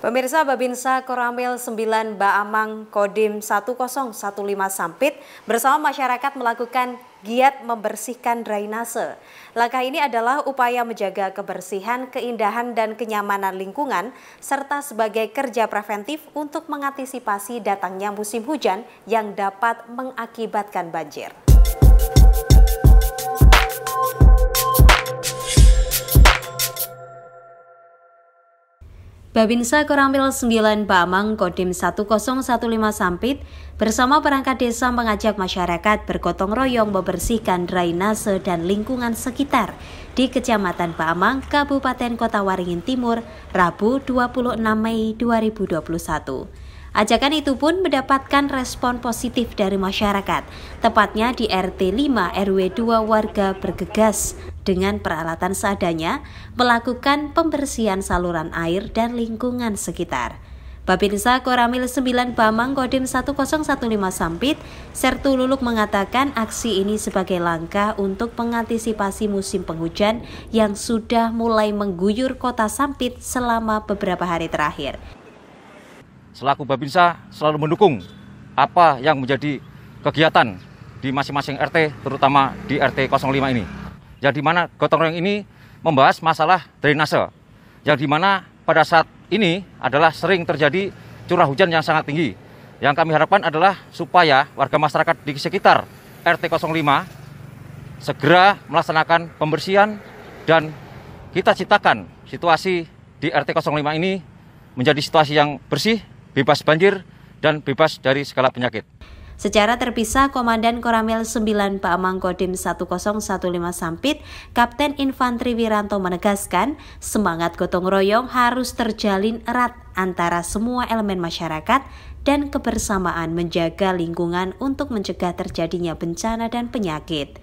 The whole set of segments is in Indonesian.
Pemirsa Babinsa Koramil 9 Baamang Kodim 1015 Sampit bersama masyarakat melakukan giat membersihkan drainase. Langkah ini adalah upaya menjaga kebersihan, keindahan, dan kenyamanan lingkungan, serta sebagai kerja preventif untuk mengantisipasi datangnya musim hujan yang dapat mengakibatkan banjir. Babinsa Koramil 9 Bamang Kodim 1015 Sampit bersama perangkat desa mengajak masyarakat bergotong royong membersihkan drainase dan lingkungan sekitar di Kecamatan Bamang, Kabupaten Kota Waringin Timur, Rabu 26 Mei 2021. Ajakan itu pun mendapatkan respon positif dari masyarakat, tepatnya di RT 5 RW 2 warga bergegas dengan peralatan seadanya melakukan pembersihan saluran air dan lingkungan sekitar. Babinsa Koramil 9 Bamang Kodim 1015 Sampit, Sertu Luluk mengatakan aksi ini sebagai langkah untuk mengantisipasi musim penghujan yang sudah mulai mengguyur kota Sampit selama beberapa hari terakhir. Selaku Babinsa selalu mendukung apa yang menjadi kegiatan di masing-masing RT, terutama di RT 05 ini yang dimana gotong royong ini membahas masalah drainase, yang dimana pada saat ini adalah sering terjadi curah hujan yang sangat tinggi. Yang kami harapkan adalah supaya warga masyarakat di sekitar RT 05 segera melaksanakan pembersihan dan kita ciptakan situasi di RT 05 ini menjadi situasi yang bersih, bebas banjir, dan bebas dari segala penyakit. Secara terpisah, Komandan Koramil 9 Pamang Kodim 1015 Sampit, Kapten Infantri Wiranto menegaskan, semangat gotong royong harus terjalin erat antara semua elemen masyarakat dan kebersamaan menjaga lingkungan untuk mencegah terjadinya bencana dan penyakit.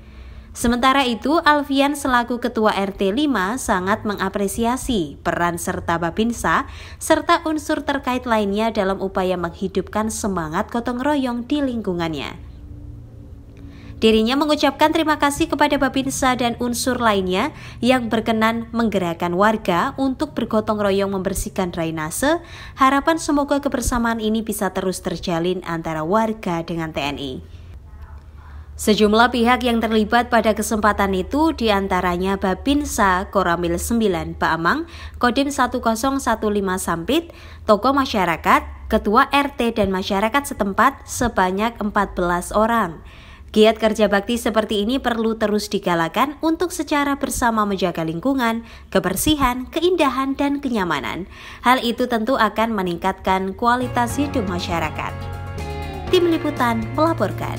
Sementara itu, Alfian selaku Ketua RT 5 sangat mengapresiasi peran serta Babinsa serta unsur terkait lainnya dalam upaya menghidupkan semangat gotong royong di lingkungannya. Dirinya mengucapkan terima kasih kepada Babinsa dan unsur lainnya yang berkenan menggerakkan warga untuk bergotong royong membersihkan drainase. Harapan semoga kebersamaan ini bisa terus terjalin antara warga dengan TNI. Sejumlah pihak yang terlibat pada kesempatan itu diantaranya Babinsa Koramil 9 Baamang, Kodim 1015 Sampit, Toko masyarakat, ketua RT dan masyarakat setempat sebanyak 14 orang. Giat kerja bakti seperti ini perlu terus digalakan untuk secara bersama menjaga lingkungan, kebersihan, keindahan, dan kenyamanan. Hal itu tentu akan meningkatkan kualitas hidup masyarakat. Tim Liputan melaporkan.